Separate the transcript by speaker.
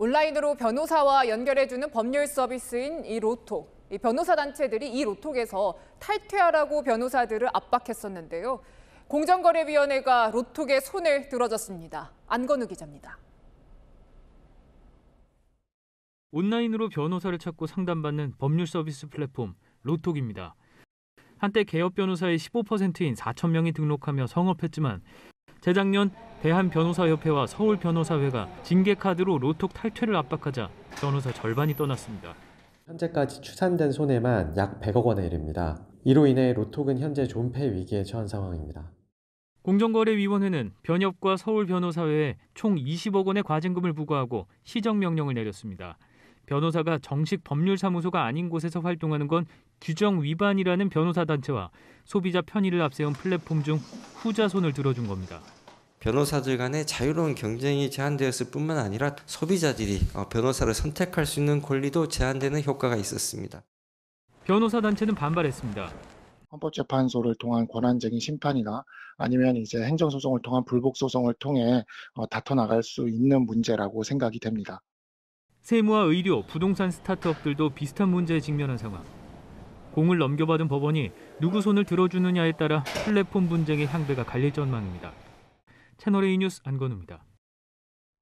Speaker 1: 온라인으로 변호사와 연결해주는 법률 서비스인 이 로톡. 이 변호사 단체들이 이 로톡에서 탈퇴하라고 변호사들을 압박했었는데요. 공정거래위원회가 로톡에 손을 들어줬습니다. 안건우 기자입니다.
Speaker 2: 온라인으로 변호사를 찾고 상담받는 법률 서비스 플랫폼 로톡입니다. 한때 개업 변호사의 15%인 4천 명이 등록하며 성업했지만 재작년 대한변호사협회와 서울변호사회가 징계카드로 로톡 탈퇴를 압박하자 변호사 절반이 떠났습니다.
Speaker 3: 현재까지 추산된 손해만 약 100억 원에 이릅니다. 이로 인해 로톡은 현재 존폐 위기에 처한 상황입니다.
Speaker 2: 공정거래위원회는 변협과 서울변호사회에 총 20억 원의 과징금을 부과하고 시정명령을 내렸습니다. 변호사가 정식 법률사무소가 아닌 곳에서 활동하는 건
Speaker 4: 규정 위반이라는 변호사
Speaker 2: 단체와 소비자 편의를 앞세운 플랫폼 중 후자손을
Speaker 4: 들어준 겁니다. 변호사들 간의 자유로운 경쟁이 제한되었을 뿐만 아니라 소비자들이 어, 변호사를 선택할 수 있는 권리도 제한되는 효과가 있었습니다.
Speaker 5: 변호사 단체는
Speaker 4: 반발했습니다.
Speaker 5: 헌법재판소를 통한 권한쟁의 심판이나 아니면 이제 행정소송을 통한 불복소송을 통해 어, 다퉈나갈 수 있는 문제라고 생각이 됩니다.
Speaker 2: 세무와 의료, 부동산 스타트업들도 비슷한 문제에 직면한 상황. 공을 넘겨받은 법원이 누구 손을 들어주느냐에 따라 플랫폼 분쟁의 향배가 갈릴 전망입니다. 채널A 뉴스 안건우입니다.